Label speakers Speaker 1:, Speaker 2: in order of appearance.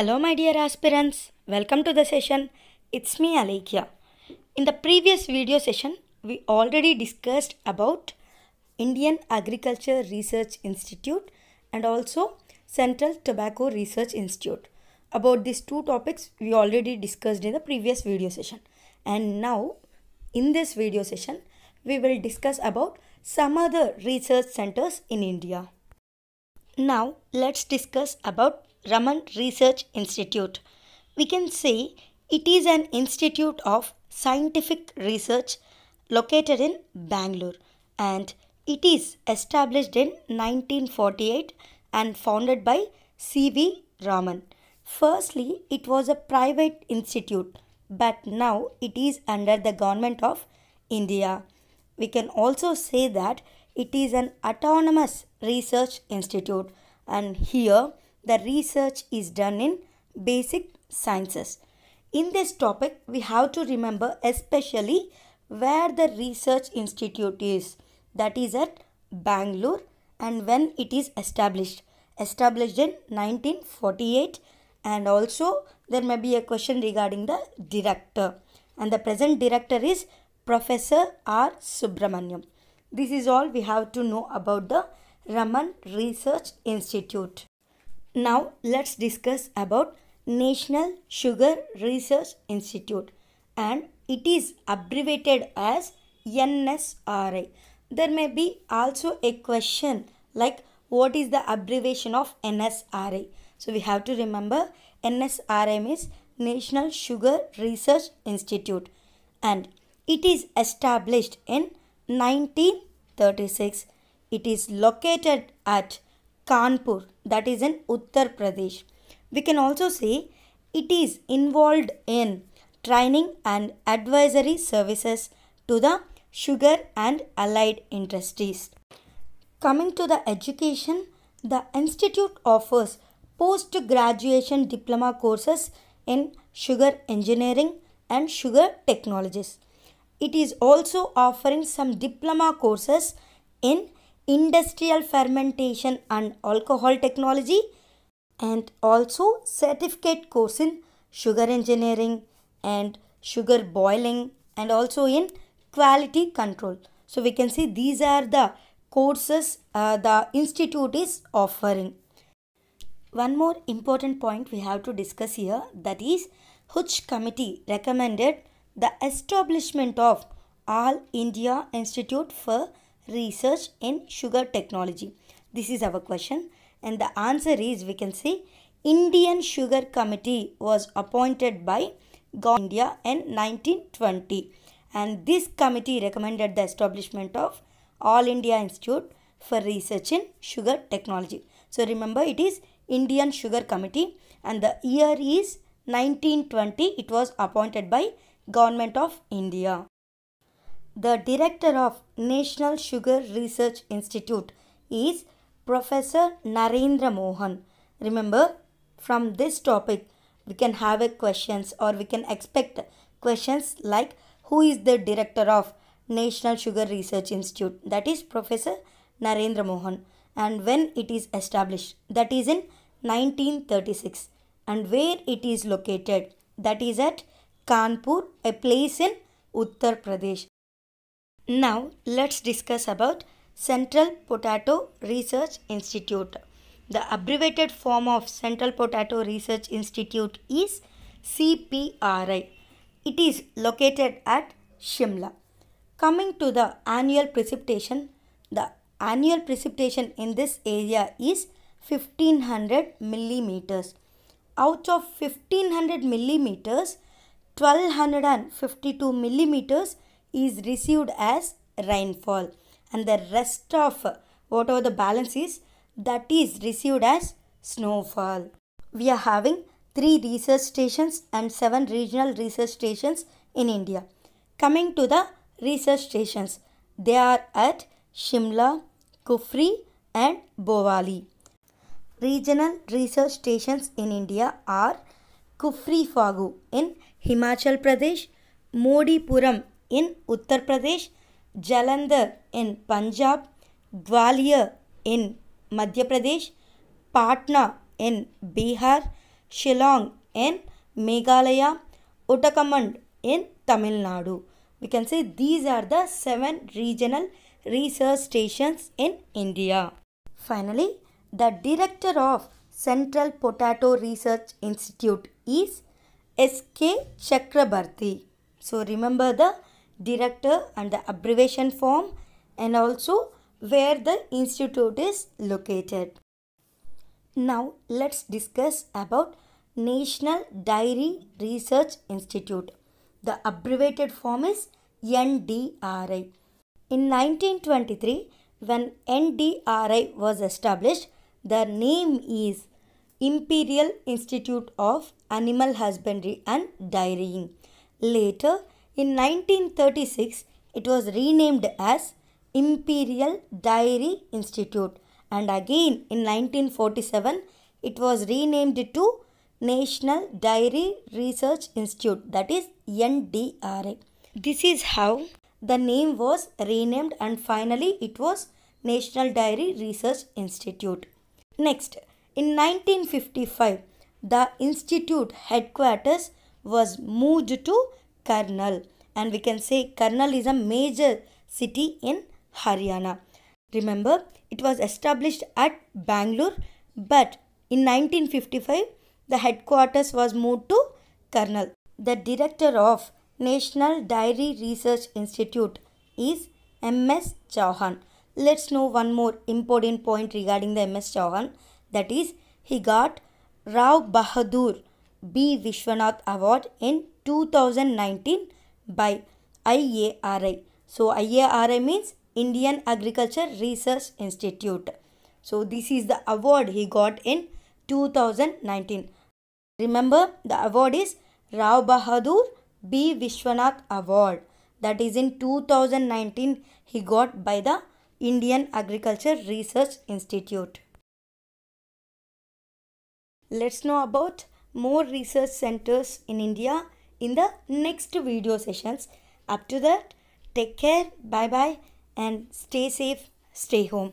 Speaker 1: Hello my dear aspirants, welcome to the session. It's me Alekhya. In the previous video session, we already discussed about Indian Agriculture Research Institute and also Central Tobacco Research Institute. About these two topics we already discussed in the previous video session. And now in this video session, we will discuss about some other research centers in India. Now let's discuss about Raman Research Institute. We can say it is an institute of scientific research located in Bangalore and it is established in 1948 and founded by C.V. Raman. Firstly, it was a private institute but now it is under the government of India. We can also say that it is an autonomous research institute and here the research is done in basic sciences. In this topic, we have to remember especially where the research institute is. That is at Bangalore and when it is established. Established in 1948 and also there may be a question regarding the director. And the present director is Professor R. Subramaniam. This is all we have to know about the Raman Research Institute. Now let's discuss about National Sugar Research Institute and it is abbreviated as NSRI. There may be also a question like what is the abbreviation of NSRI? So we have to remember NSRM is National Sugar Research Institute and it is established in 1936. It is located at Kanpur, that is in Uttar Pradesh. We can also say it is involved in training and advisory services to the sugar and allied industries. Coming to the education, the institute offers post graduation diploma courses in sugar engineering and sugar technologies. It is also offering some diploma courses in industrial fermentation and alcohol technology and also certificate course in sugar engineering and sugar boiling and also in quality control so we can see these are the courses uh, the institute is offering one more important point we have to discuss here that is hutch committee recommended the establishment of all india institute for research in sugar technology? This is our question and the answer is we can say Indian Sugar Committee was appointed by Government India in 1920 and this committee recommended the establishment of All India Institute for Research in Sugar Technology. So remember it is Indian Sugar Committee and the year is 1920 it was appointed by Government of India. The director of National Sugar Research Institute is Professor Narendra Mohan. Remember, from this topic, we can have a questions or we can expect questions like who is the director of National Sugar Research Institute? That is Professor Narendra Mohan. And when it is established? That is in 1936. And where it is located? That is at Kanpur, a place in Uttar Pradesh. Now let's discuss about Central Potato Research Institute. The abbreviated form of Central Potato Research Institute is CPRI. It is located at Shimla. Coming to the annual precipitation, the annual precipitation in this area is 1500 millimeters. Out of 1500 millimeters, 1252 millimeters is received as rainfall and the rest of whatever the balance is that is received as snowfall. We are having 3 research stations and 7 regional research stations in India. Coming to the research stations, they are at Shimla, Kufri and Bovali. Regional research stations in India are Kufri Fagu in Himachal Pradesh, Modipuram in Uttar Pradesh, Jalandhar in Punjab, Gwalior in Madhya Pradesh, Patna in Bihar, Shillong in Meghalaya, Uttakamand in Tamil Nadu. We can say these are the seven regional research stations in India. Finally, the director of Central Potato Research Institute is S.K. Chakrabarti. So remember the director and the abbreviation form and also where the institute is located. Now let's discuss about National Dairy Research Institute. The abbreviated form is NDRI. In 1923, when NDRI was established, the name is Imperial Institute of Animal Husbandry and Dairying. Later, in 1936, it was renamed as Imperial Dairy Institute and again in 1947, it was renamed to National Dairy Research Institute that is NDRI. This is how the name was renamed and finally it was National Dairy Research Institute. Next, in 1955, the institute headquarters was moved to Karnal and we can say Karnal is a major city in Haryana. Remember it was established at Bangalore but in 1955 the headquarters was moved to Karnal. The director of National Dairy Research Institute is MS Chauhan. Let's know one more important point regarding the MS Chauhan that is he got Rao Bahadur B. Vishwanath Award in 2019 by IARI. So IARI means Indian Agriculture Research Institute. So this is the award he got in 2019. Remember the award is Rao Bahadur B. Vishwanath Award. That is in 2019 he got by the Indian Agriculture Research Institute. Let's know about more research centers in India in the next video sessions. Up to that, take care, bye bye, and stay safe, stay home.